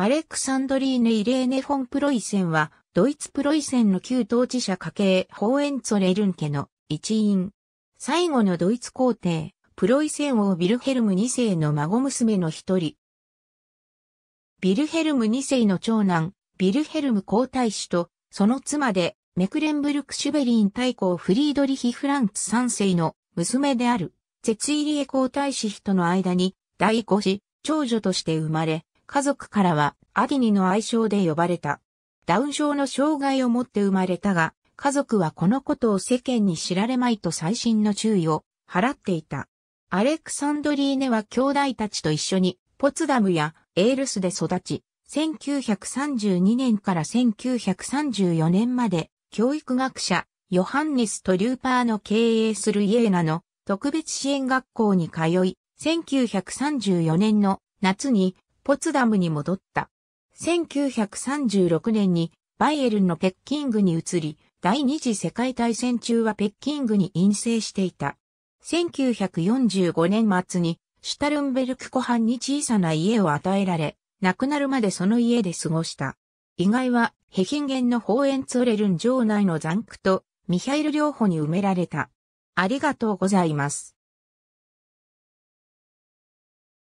アレクサンドリーヌ・イレーネ・フォン・プロイセンは、ドイツ・プロイセンの旧統治者家系ホーエンツォレルン家の一員。最後のドイツ皇帝、プロイセン王ビルヘルム2世の孫娘の一人。ビルヘルム2世の長男、ビルヘルム皇太子と、その妻で、メクレンブルク・シュベリン大公フリードリヒ・フランツ3世の娘である、ゼツイリエ皇太子妃との間に、第5子、長女として生まれ、家族からはアディニの愛称で呼ばれた。ダウン症の障害を持って生まれたが、家族はこのことを世間に知られまいと最新の注意を払っていた。アレクサンドリーネは兄弟たちと一緒にポツダムやエールスで育ち、1932年から1934年まで教育学者ヨハンネス・トリューパーの経営するイエーナの特別支援学校に通い、1934年の夏にポツダムに戻った。1936年にバイエルンのペッキングに移り、第二次世界大戦中はペッキングに陰性していた。1945年末にシュタルンベルク湖畔に小さな家を与えられ、亡くなるまでその家で過ごした。意外は、ヘヒンゲンのホーエンツォレルン城内の残区と、ミハイル両方に埋められた。ありがとうございます。